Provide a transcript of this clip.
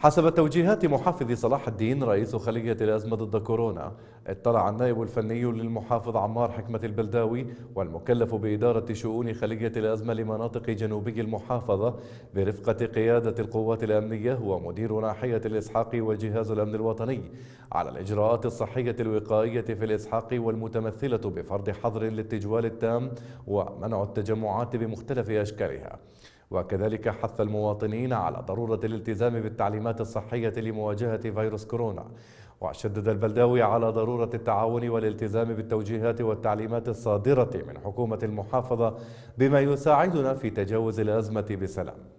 حسب توجيهات محافظ صلاح الدين رئيس خلية الأزمة ضد كورونا اطلع النائب الفني للمحافظ عمار حكمة البلداوي والمكلف بإدارة شؤون خلية الأزمة لمناطق جنوبي المحافظة برفقة قيادة القوات الأمنية ومدير ناحية الإسحاق وجهاز الأمن الوطني على الإجراءات الصحية الوقائية في الإسحاق والمتمثلة بفرض حظر للتجوال التام ومنع التجمعات بمختلف أشكالها وكذلك حث المواطنين على ضرورة الالتزام بالتعليمات الصحية لمواجهة فيروس كورونا وشدد البلداوي على ضرورة التعاون والالتزام بالتوجيهات والتعليمات الصادرة من حكومة المحافظة بما يساعدنا في تجاوز الأزمة بسلام